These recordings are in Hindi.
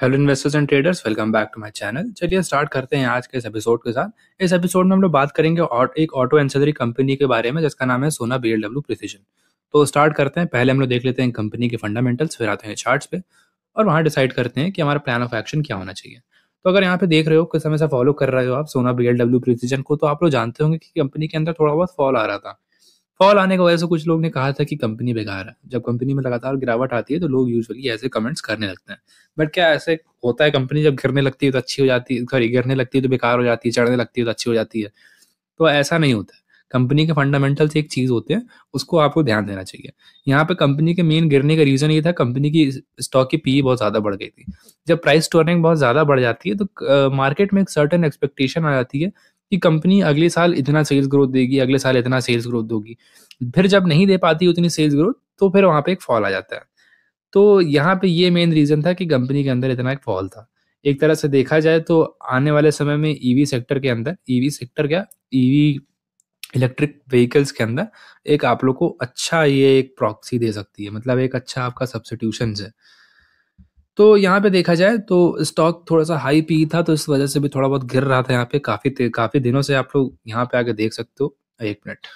hello investors and traders welcome back to my channel चलिए स्टार्ट करते हैं आज के इस एपिसोड के साथ इस एपिसोड में हम लोग बात करेंगे और एक ऑटो एंसरी कंपनी के बारे में जिसका नाम है सोना बी एलडब्ल्यू प्रिसीजन तो स्टार्ट करते हैं पहले हम लोग देख लेते हैं कंपनी के फंडामेंटल्स फिर आते हैं चार्ट्स पे और वहाँ डिसाइड करते हैं कि हमारा प्लान ऑफ एक्शन क्या होना चाहिए तो अगर यहाँ पे देख रहे हो किस समय से फॉलो कर रहे हो आप सोना बी एलडब्ल्यू प्रिसीजन को तो आप लोग जानते होंगे कि कंपनी के अंदर थोड़ा बहुत फॉल आ रहा था फॉल आने की वजह से कुछ लोग ने कहा था कि कंपनी बेकार है जब कंपनी में लगातार गिरावट आती है तो लोग यूजुअली ऐसे कमेंट्स करने लगते हैं बट क्या ऐसे होता है कंपनी जब गिरने लगती है तो अच्छी हो जाती है सॉरी गिरने लगती है तो बेकार हो जाती है चढ़ने लगती है तो अच्छी हो जाती है तो ऐसा नहीं होता कंपनी के फंडामेंटल्स एक चीज़ होते हैं उसको आपको ध्यान देना चाहिए यहाँ पे कंपनी के मेन गिरने का रीज़न ये था कंपनी की स्टॉक की पी e बहुत ज़्यादा बढ़ गई थी जब प्राइस टर्निंग बहुत ज़्यादा बढ़ जाती है तो मार्केट में एक सर्टन एक्सपेक्टेशन आ जाती है कि कंपनी अगले साल इतना सेल्स ग्रोथ देगी अगले साल इतना सेल्स ग्रोथ दोगी फिर जब नहीं दे पाती उतनी सेल्स ग्रोथ तो फिर वहाँ पे एक फॉल आ जाता है तो यहाँ पे ये मेन रीज़न था कि कंपनी के अंदर इतना एक फॉल था एक तरह से देखा जाए तो आने वाले समय में ईवी e सेक्टर के अंदर ईवी e सेक्टर क्या ईवी इलेक्ट्रिक व्हीकल्स के अंदर एक आप लोग को अच्छा ये एक प्रॉक्सी दे सकती है मतलब एक अच्छा आपका सब्सिट्यूशन है तो यहाँ पे देखा जाए तो स्टॉक थोड़ा सा हाई पी था तो इस वजह से भी थोड़ा बहुत गिर रहा था यहाँ पे काफी काफी दिनों से आप लोग यहाँ पे आके देख सकते हो एक मिनट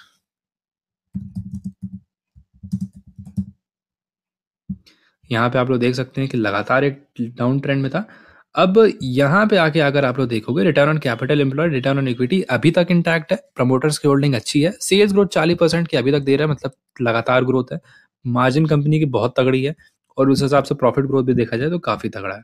यहाँ पे आप लोग देख सकते हैं कि लगातार एक डाउन ट्रेंड में था अब यहाँ पे आके अगर आप लोग देखोगे return on capital employ return on equity अभी तक इंटैक्ट है प्रमोटर्स की होल्डिंग अच्छी है सेल्स ग्रोथ 40 परसेंट की अभी तक दे रहा है मतलब लगातार ग्रोथ है मार्जिन कंपनी की बहुत तगड़ी है और उस हिसाब से प्रॉफिट ग्रोथ भी देखा जाए तो काफ़ी तगड़ा है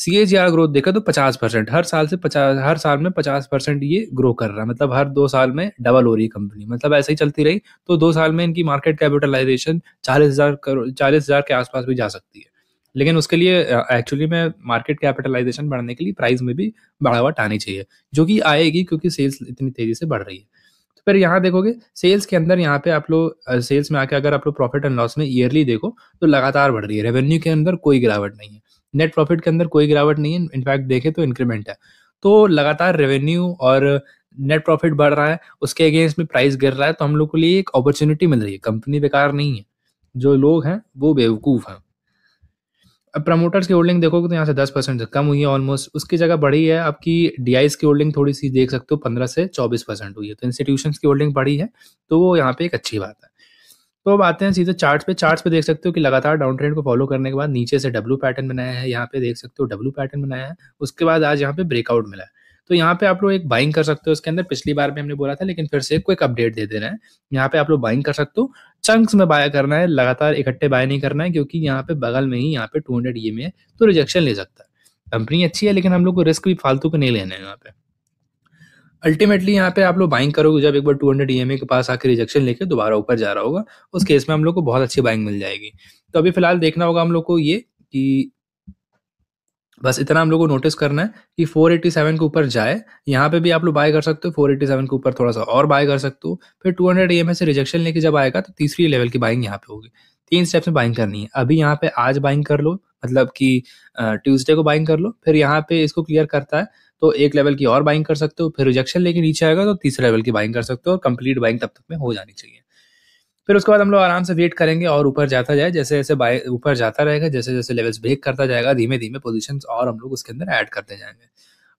सी ए जी आर ग्रोथ देखा तो पचास परसेंट हर साल से पचास हर साल में पचास परसेंट ये ग्रो कर रहा है मतलब हर दो साल में डबल हो रही है कंपनी मतलब ऐसे ही चलती रही तो दो साल में इनकी मार्केट कैपिटलाइजेशन चालीस हज़ार करोड़ चालीस हज़ार के आसपास भी जा सकती है लेकिन उसके लिए एक्चुअली में मार्केट कैपिटलाइजेशन बढ़ने के लिए प्राइस में भी बढ़ावट आनी चाहिए जो कि आएगी क्योंकि सेल्स इतनी तेज़ी से बढ़ रही है पर यहाँ देखोगे सेल्स के अंदर यहाँ पे आप लोग सेल्स में आके अगर आप लोग प्रॉफिट एंड लॉस में ईयरली देखो तो लगातार बढ़ रही है रेवेन्यू के अंदर कोई गिरावट नहीं है नेट प्रॉफिट के अंदर कोई गिरावट नहीं है इनफैक्ट देखे तो इंक्रीमेंट है तो लगातार रेवेन्यू और नेट प्रॉफिट बढ़ रहा है उसके अगेंस्ट में प्राइस गिर रहा है तो हम लोग को लिए एक अपॉर्चुनिटी मिल रही है कंपनी बेकार नहीं है जो लोग हैं वो बेवकूफ़ हैं अब प्रमोटर्स की होल्डिंग देखोगे तो यहाँ से दस परसेंट कम हुई है ऑलमोस्ट उसकी जगह बढ़ी है आपकी डी की होल्डिंग थोड़ी सी देख सकते हो पंद्रह से चौबीस परसेंट हुई है तो इंस्टीट्यूशन की होल्डिंग बढ़ी है तो वो यहाँ पे एक अच्छी बात है तो अब आते हैं सीधे चार्ट पे चार्ट पे देख सकते हो कि लगातार डाउन ट्रेंड को फॉलो करने के बाद नीचे से डब्लू पैटर्न बनाया है यहाँ पे देख सकते हो डब्लू पैटर्न बनाया है उसके बाद आज यहाँ पे ब्रेकआउट मिला है तो यहाँ पे आप लोग एक बाइंग कर सकते हो इसके अंदर पिछली बार भी हमने बोला था लेकिन फिर से एक अपडेट दे दे रहे हैं यहाँ पे आप लोग बाइंग कर सकते हो चंक्स में बाय करना है लगातार इकट्ठे बाय नहीं करना है क्योंकि यहाँ पे बगल में ही यहाँ पे टू हंड्रेड ई में है तो रिजेक्शन ले सकता है कंपनी अच्छी है लेकिन हम लोग को रिस्क भी फालतू को नहीं लेना है यहाँ पे अल्टीमेटली यहाँ पे आप लोग बाइंग करोगे जब एक बार टू हंड्रेड ई के पास आके रिजेक्शन लेके दोबारा ऊपर जा रहा होगा उस केस में हम लोग को बहुत अच्छी बाइंग मिल जाएगी तो अभी फिलहाल देखना होगा हम लोग को ये कि बस इतना हम लोग को नोटिस करना है कि 487 के ऊपर जाए यहाँ पे भी आप लोग बाय कर सकते हो 487 के ऊपर थोड़ा सा और बाय कर सकते हो फिर 200 हंड्रेड से रिजेक्शन लेके जब आएगा तो तीसरी लेवल की बाइंग यहाँ पे होगी तीन स्टेप्स में बाइंग करनी है अभी यहाँ पे आज बाइंग कर लो मतलब कि ट्यूजडे को बाइंग कर लो फिर यहाँ पे इसको क्लियर करता है तो एक लेवल की और बाइंग कर सकते हो फिर रिजेक्शन लेके नीचे आएगा तो तीसरे लेवल की बाइंग कर सकते हो और कंप्लीट बाइंग तब तक में हो जानी चाहिए फिर उसके बाद हम लोग आराम से वेट करेंगे और ऊपर जाता जाए जैसे जैसे बाय ऊपर जाता रहेगा जैसे जैसे लेवल्स ब्रेक करता जाएगा धीमे धीमे पोजिशन और हम लोग उसके अंदर ऐड करते जाएंगे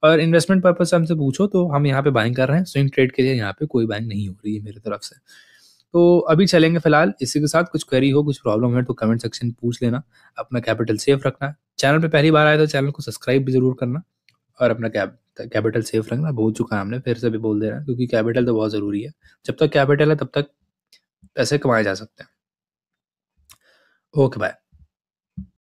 और इन्वेस्टमेंट पर्पज से हमसे पूछो तो हम यहाँ पे बाइंग कर रहे हैं स्विंग ट्रेड के लिए यहाँ पे कोई बाइंग नहीं हो रही है मेरी तरफ से तो अभी चलेंगे फिलहाल इसी के साथ कुछ क्वेरी हो कुछ प्रॉब्लम है तो कमेंट सेक्शन पूछ लेना अपना कैपिटल सेफ रखना चैनल पे पहली बार आए तो चैनल को सब्सक्राइब भी जरूर करना और अपना कैप कैपिटल सेफ रखना बहुत चुका हमने फिर से भी बोल दे रहा है क्योंकि कैपिटल तो बहुत ज़रूरी है जब तक कैपिटल है तब तक पैसे कमाए जा सकते हैं ओके बाय